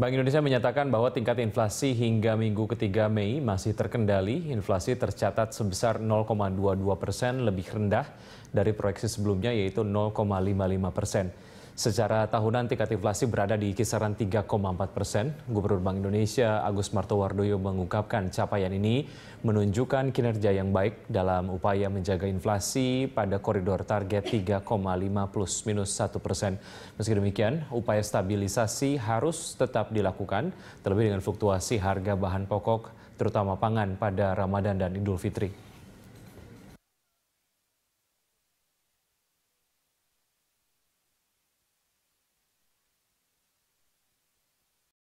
Bank Indonesia menyatakan bahwa tingkat inflasi hingga minggu ketiga Mei masih terkendali. Inflasi tercatat sebesar 0,22 persen lebih rendah dari proyeksi sebelumnya yaitu 0,55 persen. Secara tahunan tingkat inflasi berada di kisaran 3,4 persen. Gubernur Bank Indonesia Agus Martowardoyo mengungkapkan capaian ini menunjukkan kinerja yang baik dalam upaya menjaga inflasi pada koridor target 3,5 plus minus 1 persen. Meski demikian, upaya stabilisasi harus tetap dilakukan, terlebih dengan fluktuasi harga bahan pokok, terutama pangan pada Ramadan dan Idul Fitri.